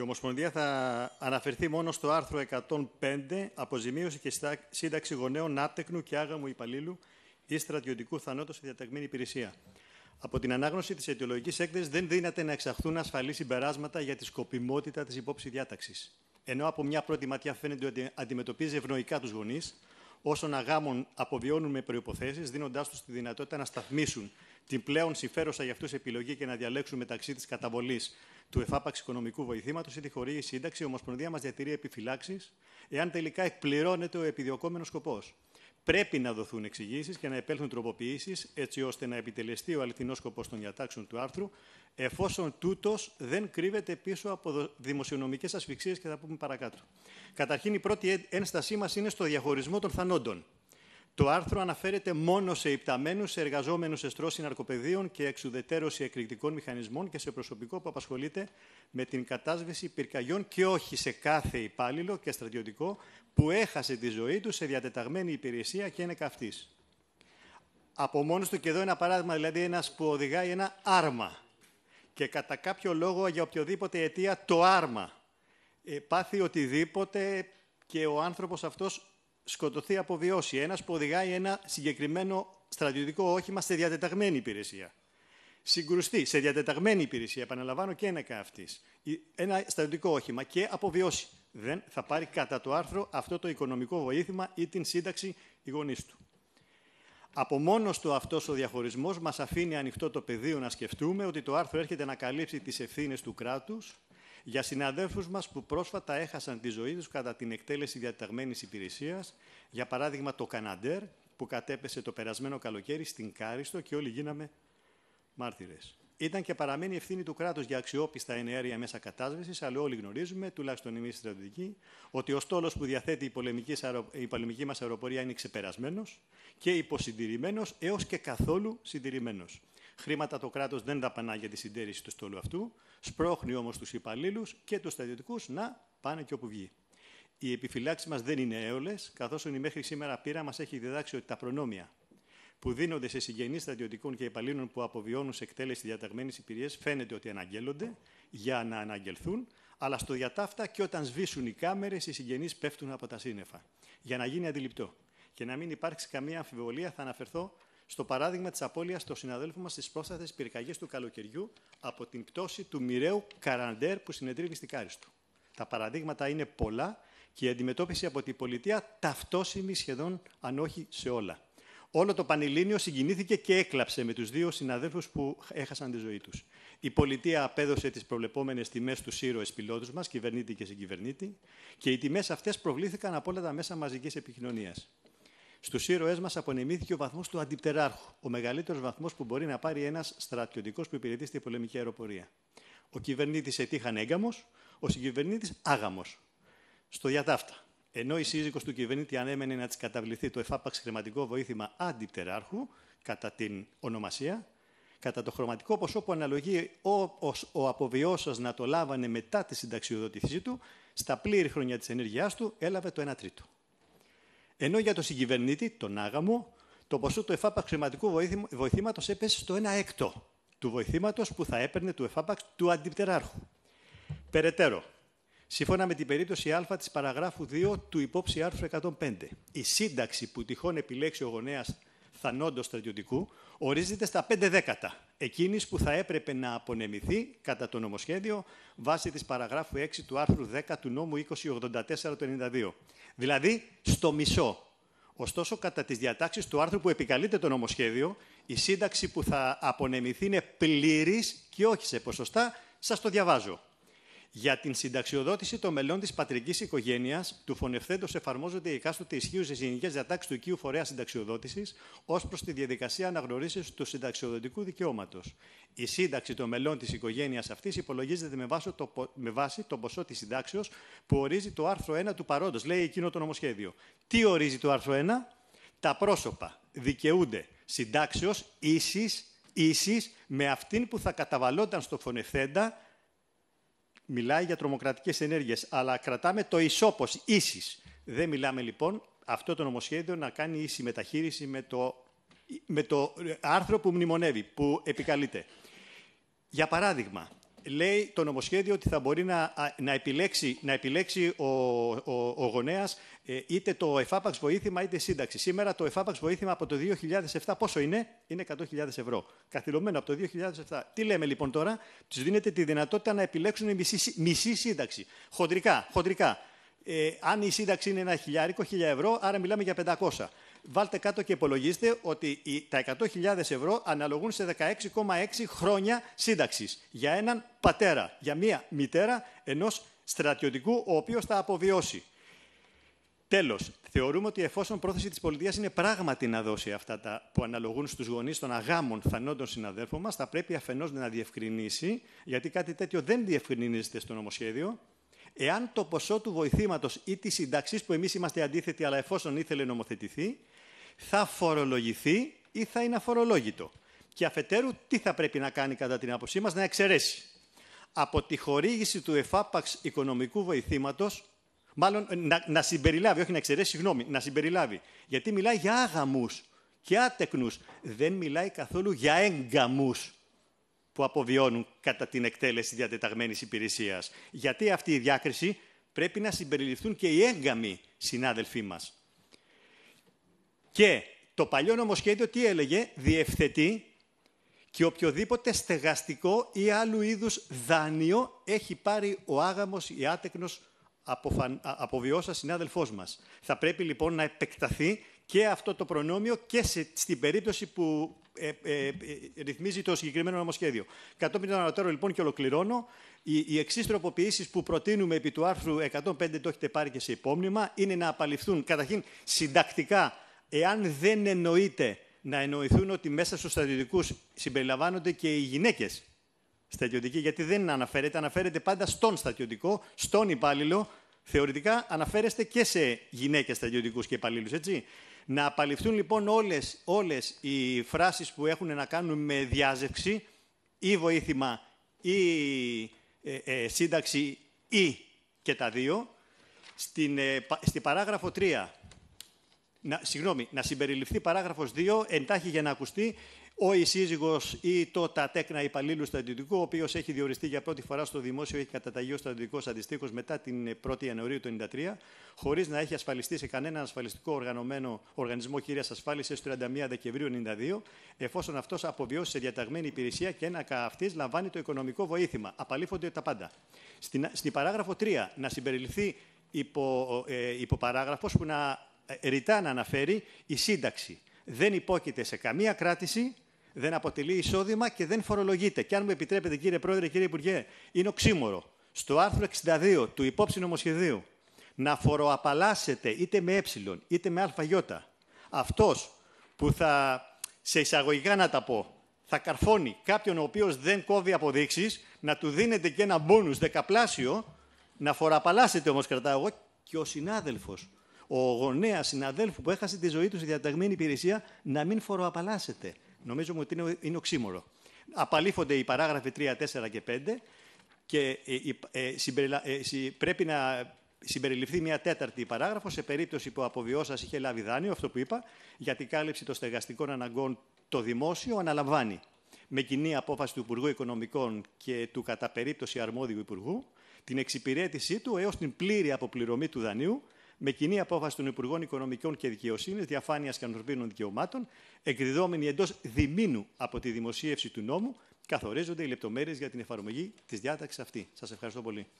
Η Ομοσπονδία θα αναφερθεί μόνο στο άρθρο 105 αποζημίωση και σύνταξη γονέων άπτεκνου και άγαμου υπαλλήλου ή στρατιωτικού θανότητα σε διαταγμένη υπηρεσία. Από την ανάγνωση της αιτιολογικής έκθεσης δεν δίνεται να εξαχθούν ασφαλεί συμπεράσματα για τη σκοπιμότητα της υπόψης διάταξης. Ενώ από μια πρώτη ματιά φαίνεται ότι αντιμετωπίζει ευνοϊκά τους γονείς, όσων αγάμων αποβιώνουν με προποθέσει, δίνοντάς τους τη δυνατότητα να σταθμίσουν την πλέον συμφέρουσα για αυτούς επιλογή και να διαλέξουν μεταξύ της καταβολής του εφάπαξ οικονομικού βοηθήματος ή τη χορήγη σύνταξη, η τη χορηγηση συνταξη η ομοσπονδια μας διατηρεί επιφυλάξεις εάν τελικά εκπληρώνεται ο επιδιωκόμενος σκοπός. Πρέπει να δοθούν εξηγήσεις και να επέλθουν τροποποιήσεις έτσι ώστε να επιτελεστεί ο αληθινός σκοπός των διατάξεων του άρθρου, εφόσον τούτος δεν κρύβεται πίσω από δημοσιονομικές ασφυξίες και θα πούμε παρακάτω. Καταρχήν, η πρώτη ένστασή μας είναι στο διαχωρισμό των θανόντων. Το άρθρο αναφέρεται μόνο σε υπταμένους, σε εργαζόμενους σε στρώση ναρκοπαιδείων και εξουδετέρωση εκρηκτικών μηχανισμών και σε προσωπικό που απασχολείται με την κατάσβεση πυρκαγιών και όχι σε κάθε υπάλληλο και στρατιωτικό που έχασε τη ζωή του σε διατεταγμένη υπηρεσία και είναι καυτής. Από μόνος του, και εδώ ένα παράδειγμα, δηλαδή ένας που οδηγάει ένα άρμα και κατά κάποιο λόγο για οποιοδήποτε αιτία το άρμα ε, πάθει οτιδήποτε και ο άνθρωπος αυτός σκοτωθεί, αποβιώσει. Ένας που οδηγάει ένα συγκεκριμένο στρατιωτικό όχημα σε διατεταγμένη υπηρεσία. Συγκρουστεί σε διατεταγμένη υπηρεσία, επαναλαμβάνω και ένα καύτης. Ένα στρατιωτικό όχημα και αποβιώσει. Δεν θα πάρει κατά το άρθρο αυτό το οικονομικό βοήθημα ή την σύνταξη οι γονείς του. Από μόνος του αυτός ο διαχωρισμός μας αφήνει ανοιχτό το πεδίο να σκεφτούμε ότι το άρθρο έρχεται να καλύψει τις ευθύνες του κράτους για συναδέλφους μας που πρόσφατα έχασαν τη ζωή τους κατά την εκτέλεση διαταγμένης υπηρεσίας, για παράδειγμα το Καναντέρ που κατέπεσε το περασμένο καλοκαίρι στην Κάριστο και όλοι γίναμε μάρτυρες. Ήταν και παραμένει ευθύνη του κράτους για αξιόπιστα ενέργεια μέσα κατάσβεσης, αλλά όλοι γνωρίζουμε, τουλάχιστον εμείς στρατιωτικοί, ότι ο στόλος που διαθέτει η πολεμική, η πολεμική μας αεροπορία είναι ξεπερασμένος και υποσυντηρημένος έως και καθόλου συντηρημένος. Χρήματα το κράτος δεν δαπανά για τη συντήρηση του στόλου αυτού, σπρώχνει όμως τους υπαλλήλους και τους στρατιωτικούς να πάνε και όπου βγει. Οι επιφυλάξεις μας δεν είναι έολες, καθώς η μέχρι σήμερα πείρα μας έχει διδάξει ότι τα προνόμια που δίνονται σε συγγενείς στρατιωτικών και υπαλλήλων που αποβιώνουν σε εκτέλεση διαταγμένης υπηρεσίας φαίνεται ότι αναγγέλλονται για να αναγγελθούν, αλλά στο διατάφτα και όταν σβήσουν οι κάμερες, οι συγγενείς πέφτουν από τα σύννεφα. Για να γίνει αντιληπτό και να μην υπάρξει καμία αμφιβολία, θα αναφερθώ στο παράδειγμα της απώλειας των συναδέλφων μας στις πρόσθετες πυρκαγιές του καλοκαιριού από την πτώση του μοιραίου Καραντέρ που συνεδρίβει στη Κάριστο. Τα παραδείγματα είναι πολλά και η αντιμετώπιση από την πολιτεία ταυτόσιμη σχεδόν, αν όχι σε όλα. Όλο το Πανελλήνιο συγκινήθηκε και έκλαψε με τους δύο συναδέλφους που έχασαν τη ζωή τους. Η πολιτεία απέδωσε τις προβλεπόμενες τιμές στους ήρωες πιλότους μας, κυβερνήτη και συγκυβερνήτη, και οι τιμές αυτές προβλήθηκαν από όλα τα μέσα μαζικής επικοινωνίας. Στους ήρωές μας απονεμήθηκε ο βαθμός του αντιπτεράρχου, ο μεγαλύτερος βαθμός που μπορεί να πάρει ένας στρατιωτικός που υπηρετεί στην πολεμική αεροπορία. Ο κυβερνήτης ετύχαν έγκαμος, ο συγκυβερνήτης άγαμος. Στο διατάφτα. Ενώ η σύζυγος του κυβερνήτη ανέμενε να της καταβληθεί το εφάπαξ χρηματικό βοήθημα αντιπτεράρχου, κατά την ονομασία, κατά το χρωματικό ποσό που αναλογεί όπως ο αποβιώσας να το λάβανε μετά τη συνταξιοδότησή του, στα πλήρη χρονιά της ενέργεια του έλαβε το 1 τρίτο. Ενώ για τον συγκυβερνήτη, τον άγαμο, το ποσό του εφάπαξ χρηματικού βοηθήματος έπεσε στο 1 έκτο του βοηθήματος που θα έπαιρνε του εφάπαξ του αντιπτεράρχου. Περαιτέρω, σύμφωνα με την περίπτωση Α της παραγράφου 2 του υπόψη άρθρου 105, η σύνταξη που τυχόν επιλέξει ο γονέας θανόντος στρατιωτικού ορίζεται στα 5 δέκατα εκείνης που θα έπρεπε να απονεμηθεί κατά το νομοσχέδιο βάσει της παραγράφου 6 του άρθρου 10 του νόμου 2084 92. Δηλαδή στο μισό. Ωστόσο, κατά τις διατάξεις του άρθρου που επικαλείται το νομοσχέδιο, η σύνταξη που θα απονεμηθεί είναι πλήρης και όχι σε ποσοστά. Σας το διαβάζω για την συνταξιοδότηση των μελών της πατρικής οικογένειας, του φωνευθέντος εφαρμόζονται οι εκάστοτε ισχύουσε γενικές διατάξεις του οικείου φορέα συνταξιοδότησης ως προς τη διαδικασία αναγνωρίση του συνταξιοδοτικού δικαιώματος. Η σύνταξη των μελών της οικογένειας αυτής υπολογίζεται με βάση, το, με βάση το ποσό της συντάξεως που ορίζει το άρθρο 1 του παρόντος, λέει εκείνο το νομοσχέδιο. Τι ορίζει το άρθρο 1, τα πρόσωπα δικαιούνται συντάξεως ίσης με αυτήν που θα καταβαλόταν στο φωνευθέντα μιλάει για τρομοκρατικές ενέργειες, αλλά κρατάμε το ισόπος, ίσης. Δεν μιλάμε λοιπόν αυτό το νομοσχέδιο να κάνει ίση μεταχείριση με το, με το άρθρο που μνημονεύει, που επικαλείται. Για παράδειγμα, λέει το νομοσχέδιο ότι θα μπορεί να, επιλέξει, να επιλέξει ο, ο, γονέας ε, είτε το εφάπαξ βοήθημα είτε σύνταξη. Σήμερα το εφάπαξ βοήθημα από το 2007 πόσο είναι? Είναι 100.000 ευρώ. Καθυλωμένο από το 2007. Τι λέμε λοιπόν τώρα? Τους δίνεται τη δυνατότητα να επιλέξουν μισή, μισή σύνταξη. Χοντρικά, χοντρικά. Ε, αν η σύνταξη είναι ένα χιλιάρικο, χιλιά ευρώ, άρα μιλάμε για 500. Βάλτε κάτω και υπολογίστε ότι τα 100.000 ευρώ αναλογούν σε 16,6 χρόνια σύνταξης για έναν πατέρα, για μία μητέρα ενός στρατιωτικού, ο οποίος θα αποβιώσει. Τέλος, θεωρούμε ότι εφόσον πρόθεση της πολιτείας είναι πράγματι να δώσει αυτά τα που αναλογούν στους γονείς των αγάμων θανόντων συναδέλφων μας, θα πρέπει αφενός να διευκρινίσει, γιατί κάτι τέτοιο δεν διευκρινίζεται στο νομοσχέδιο, Εάν το ποσό του βοηθήματος ή της συνταξής που εμείς είμαστε αντίθετοι, αλλά εφόσον ήθελε νομοθετηθεί, θα φορολογηθεί ή θα είναι αφορολόγητο. Και αφετέρου, τι θα πρέπει να κάνει κατά την άποψή μας, να εξαιρέσει από τη χορήγηση του εφάπαξ οικονομικού βοηθήματος, μάλλον ε, να, να, συμπεριλάβει, όχι να εξαιρέσει, συγγνώμη, να συμπεριλάβει. Γιατί μιλάει για άγαμους και άτεκνους. Δεν μιλάει καθόλου για έγκαμους που αποβιώνουν κατά την εκτέλεση διατεταγμένης υπηρεσίας. Γιατί αυτή η διάκριση πρέπει να συμπεριληφθούν και οι έγκαμοι συνάδελφοί μας. Και το παλιό νομοσχέδιο τι έλεγε, διευθετεί και οποιοδήποτε στεγαστικό ή άλλου είδους δάνειο έχει πάρει ο άγαμος ή άτεκνος αποβιώσα συνάδελφός μας. Θα πρέπει λοιπόν να επεκταθεί και αυτό το προνόμιο και σε, στην περίπτωση που ε, ε, ε, ρυθμίζει το συγκεκριμένο νομοσχέδιο. Κατόπιν των ανωτέρων, λοιπόν, και ολοκληρώνω, οι, οι εξής τροποποιήσεις που προτείνουμε επί του άρθρου 105, το έχετε πάρει και σε υπόμνημα, είναι να απαλληφθούν καταρχήν συντακτικά, εάν δεν εννοείται να εννοηθούν ότι μέσα στους στρατιωτικούς συμπεριλαμβάνονται και οι γυναίκες στρατιωτικοί, γιατί δεν αναφέρεται, αναφέρεται πάντα στον στρατιωτικό, στον υπάλληλο. Θεωρητικά αναφέρεστε και σε γυναίκες στρατιωτικούς και υπαλλήλους, έτσι. Να απαλληφθούν λοιπόν όλες, όλες οι φράσεις που έχουν να κάνουν με διάζευξη ή βοήθημα ή ε, ε, σύνταξη ή και τα δύο. Στην, ε, στη παράγραφο 3, να, συγγνώμη, να συμπεριληφθεί παράγραφος 2, εντάχει για να ακουστεί, ο η σύζυγο ή το τα τέκνα υπαλλήλου στρατιωτικού, ο οποίος έχει διοριστεί για πρώτη φορά στο δημόσιο, έχει καταταγεί ως στρατιωτικό αντιστοίχως μετά την 1η ε, Ιανουαρίου του 1993, χωρίς να έχει ασφαλιστεί σε κανένα ασφαλιστικό οργανωμένο οργανισμό κυρία ασφάλισης στις 31 Δεκεμβρίου 1992, εφόσον αυτός αποβιώσει σε διαταγμένη υπηρεσία και ένα καυτή λαμβάνει το οικονομικό βοήθημα. Απαλήφονται τα πάντα. Στην, στην παράγραφο 3, να συμπεριληφθεί υπο, ε, που να ε, ρητά να αναφέρει η σύνταξη. Δεν υπόκειται σε καμία κράτηση, δεν αποτελεί εισόδημα και δεν φορολογείται. Και αν μου επιτρέπετε, κύριε Πρόεδρε, κύριε Υπουργέ, είναι οξύμορο. Στο άρθρο 62 του υπόψη νομοσχεδίου να φοροαπαλλάσσεται είτε με ε είτε με αι, Αυτός που θα, σε εισαγωγικά να τα πω, θα καρφώνει κάποιον ο οποίος δεν κόβει αποδείξεις, να του δίνεται και ένα μπόνους δεκαπλάσιο, να φοροαπαλλάσσεται όμως κρατάω εγώ και ο συνάδελφος, ο γονέας συναδέλφου που έχασε τη ζωή του σε διαταγμένη υπηρεσία, να μην φοροαπαλλάσσεται. Νομίζω ότι είναι, είναι οξύμορο. Απαλήφονται οι παράγραφοι 3, 4 και 5 και ε, ε, ε, πρέπει να συμπεριληφθεί μια τέταρτη παράγραφος σε περίπτωση που αποβιώσας είχε λάβει δάνειο, αυτό που είπα, για την κάλυψη των στεγαστικών αναγκών το δημόσιο αναλαμβάνει με κοινή απόφαση του Υπουργού Οικονομικών και του κατά περίπτωση αρμόδιου Υπουργού την εξυπηρέτησή του έως την πλήρη αποπληρωμή του δανείου με κοινή απόφαση των Υπουργών Οικονομικών και Δικαιοσύνης, Διαφάνειας και Ανθρωπίνων Δικαιωμάτων, εκδιδόμενη εντός διμήνου από τη δημοσίευση του νόμου, καθορίζονται οι λεπτομέρειες για την εφαρμογή της διάταξης αυτή. Σας ευχαριστώ πολύ.